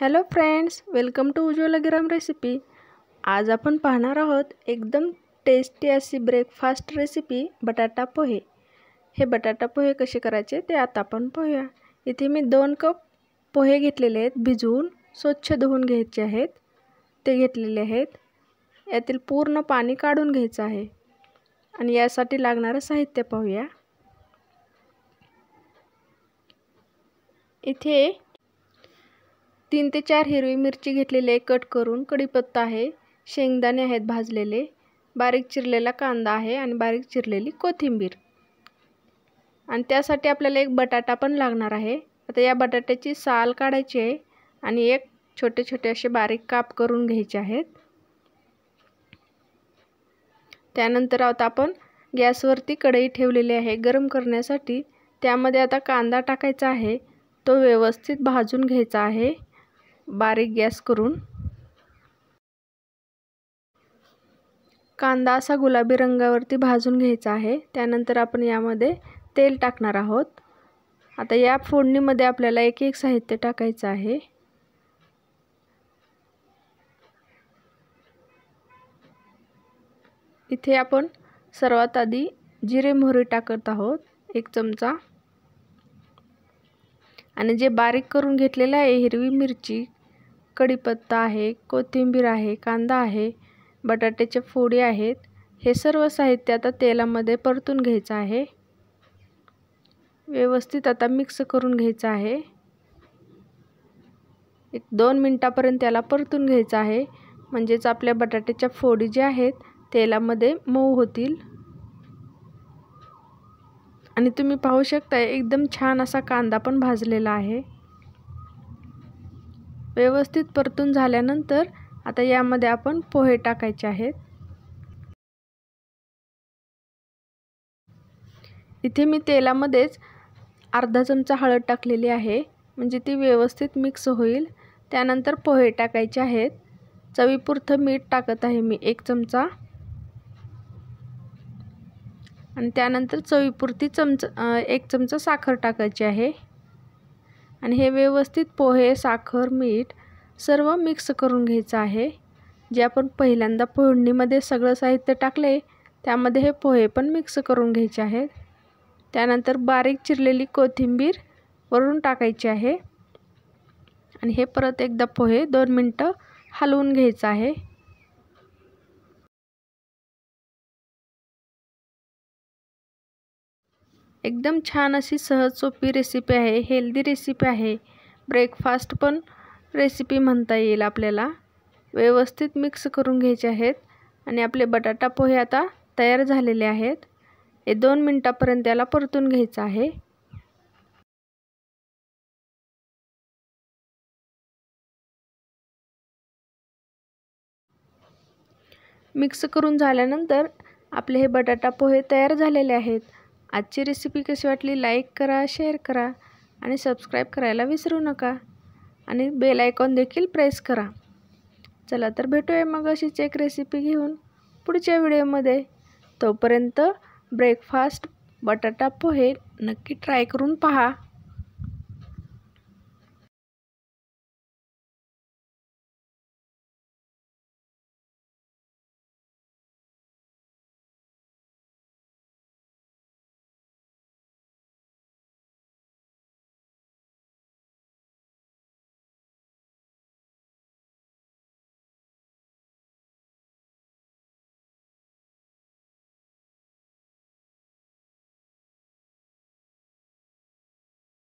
hello friends welcome to गिराम recipe आज आपण पाहणार आहोत एकदम टेस्टी अशी ब्रेकफास्ट रेसिपी बटाटा पोहे हे बटाटा पोहे कसे करायचे ते आता आपण पोहूया इथे मी दोन कप पोहे घेतलेले आहेत भिजवून स्वच्छ धुवून घ्यायचे आहेत ते घेतलेले आहेत यातील पूर्ण पाणी काढून घ्यायचं आहे आणि यासाठी लागणारं साहित्य पाहूया इथे तीन ते चार हिरवी मिरची घेतलेली आहे कट करून कढीपत्ता आहे शेंगदाणे आहेत भाजलेले बारीक चिरलेला कांदा आहे आणि बारीक चिरलेली कोथिंबीर आणि त्यासाठी आपल्याला एक बटाटा पण लागणार आहे आता या बटाट्याची साल काढायची आहे आणि एक छोटे छोटे असे बारीक काप करून घ्यायचे आहेत त्यानंतर आता आपण गॅसवरती कढई ठेवलेली आहे गरम करण्यासाठी त्यामध्ये आता कांदा टाकायचा आहे तो व्यवस्थित भाजून घ्यायचा आहे बारीक गॅस करून कांदा असा गुलाबी रंगावरती भाजून घ्यायचा आहे त्यानंतर आपण यामध्ये तेल टाकणार आहोत आता या फोडणीमध्ये आपल्याला एक एक साहित्य टाकायचं आहे इथे आपण सर्वात आधी जिरे मोहरी टाकत आहोत एक चमचा आणि जे बारीक करून घेतलेलं आहे हिरवी मिरची कढीपत्ता आहे कोथिंबीर आहे कांदा आहे बटाट्याचे फोडी आहेत हे सर्व साहित्य आता तेलामध्ये परतून घ्यायचं आहे व्यवस्थित आता मिक्स करून घ्यायचं आहे एक दोन मिनटापर्यंत त्याला परतून घ्यायचं आहे म्हणजेच आपल्या बटाट्याच्या फोडी ज्या आहेत तेलामध्ये मऊ होतील आणि तुम्ही पाहू शकता एकदम छान असा कांदा पण भाजलेला आहे व्यवस्थित परतून झाल्यानंतर आता यामध्ये आपण पोहे टाकायचे आहेत इथे मी तेलामध्येच अर्धा चमचा हळद टाकलेली आहे म्हणजे ती व्यवस्थित मिक्स होईल त्यानंतर पोहे टाकायचे आहेत चवीपुरतं मीठ टाकत आहे मी एक चमचा आणि त्यानंतर चवीपुरती चमचा एक चमचा साखर टाकायची आहे आणि हे व्यवस्थित पोहे साखर मीठ सर्व मिक्स करून घ्यायचं आहे जे आपण पहिल्यांदा फोडणीमध्ये सगळं साहित्य टाकले त्यामध्ये हे पोहे पण मिक्स करून घ्यायचे आहेत त्यानंतर बारीक चिरलेली कोथिंबीर वरून टाकायची आहे आणि हे परत एकदा पोहे दोन मिनटं हलवून घ्यायचं आहे एकदम छान अशी सहज सोपी रेसिपी आहे हेल्दी रेसिपी आहे ब्रेकफास्ट पण रेसिपी म्हणता येईल आपल्याला व्यवस्थित मिक्स करून घ्यायचे आहेत आणि आपले बटाटा पोहे आता तयार झालेले आहेत हे दोन मिनटापर्यंत याला परतून घ्यायचं आहे मिक्स करून झाल्यानंतर आपले हे बटाटा पोहे तयार झालेले आहेत आजची रेसिपी कशी वाटली लाईक करा शेअर करा आणि सबस्क्राईब करायला विसरू नका आणि बेल आयकॉन देखील प्रेस करा चला तर भेटूया मग अशी एक रेसिपी घेऊन पुढच्या व्हिडिओमध्ये तोपर्यंत ब्रेकफास्ट बटाटा पोहे नक्की ट्राय करून पहा